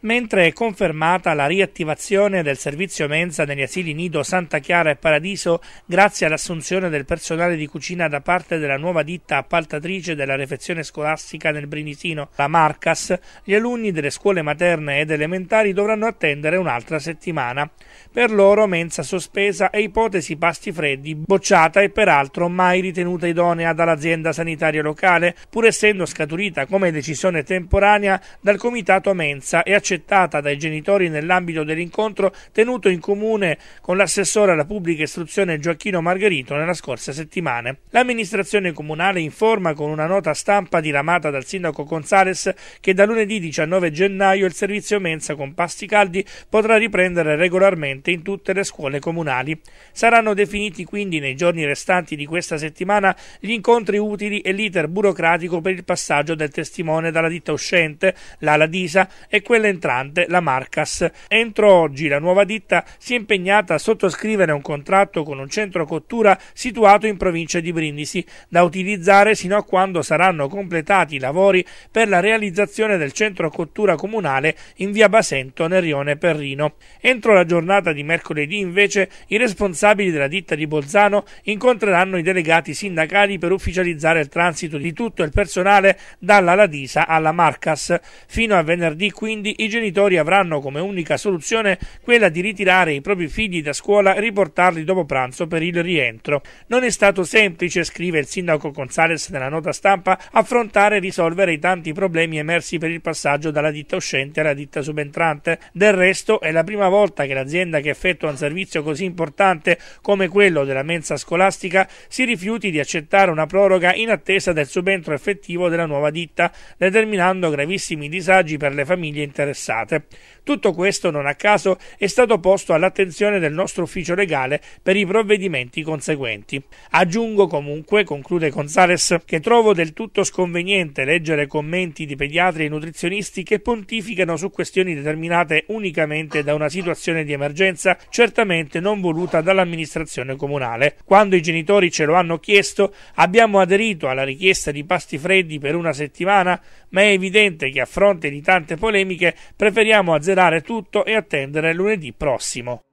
mentre è confermata la riattivazione del servizio mensa negli asili nido Santa Chiara e Paradiso grazie all'assunzione del personale di cucina da parte della nuova ditta appaltatrice della refezione scolastica nel Brinisino, la Marcas, gli alunni delle scuole materne ed elementari dovranno attendere un'altra settimana. Per loro mensa sospesa e ipotesi pasti freddi bocciata e peraltro mai ritenuta idonea dall'azienda sanitaria locale, pur essendo scaturita come decisione temporanea dal comitato mensa e accettata accettata dai genitori nell'ambito dell'incontro tenuto in comune con l'assessore alla pubblica istruzione Gioacchino Margherito nella scorsa settimana. L'amministrazione comunale informa con una nota stampa diramata dal sindaco Gonzales che da lunedì 19 gennaio il servizio mensa con pasti caldi potrà riprendere regolarmente in tutte le scuole comunali. Saranno definiti quindi nei giorni restanti di questa settimana gli incontri utili e l'iter burocratico per il passaggio del testimone dalla ditta uscente, l'ala DISA, e quella in subentrante la Marcas. Entro oggi la nuova ditta si è impegnata a sottoscrivere un contratto con un centro cottura situato in provincia di Brindisi, da utilizzare sino a quando saranno completati i lavori per la realizzazione del centro cottura comunale in via Basento nel rione Perrino. Entro la giornata di mercoledì invece i responsabili della ditta di Bolzano incontreranno i delegati sindacali per ufficializzare il transito di tutto il personale dalla Ladisa alla Marcas. Fino a venerdì quindi i genitori avranno come unica soluzione quella di ritirare i propri figli da scuola e riportarli dopo pranzo per il rientro. Non è stato semplice, scrive il sindaco Gonzales nella nota stampa, affrontare e risolvere i tanti problemi emersi per il passaggio dalla ditta uscente alla ditta subentrante. Del resto è la prima volta che l'azienda che effettua un servizio così importante come quello della mensa scolastica si rifiuti di accettare una proroga in attesa del subentro effettivo della nuova ditta, determinando gravissimi disagi per le famiglie interessate interessate. Tutto questo, non a caso, è stato posto all'attenzione del nostro ufficio legale per i provvedimenti conseguenti. Aggiungo comunque, conclude Gonzales, che trovo del tutto sconveniente leggere commenti di pediatri e nutrizionisti che pontificano su questioni determinate unicamente da una situazione di emergenza certamente non voluta dall'amministrazione comunale. Quando i genitori ce lo hanno chiesto, abbiamo aderito alla richiesta di pasti freddi per una settimana, ma è evidente che a fronte di tante polemiche Preferiamo azzerare tutto e attendere lunedì prossimo.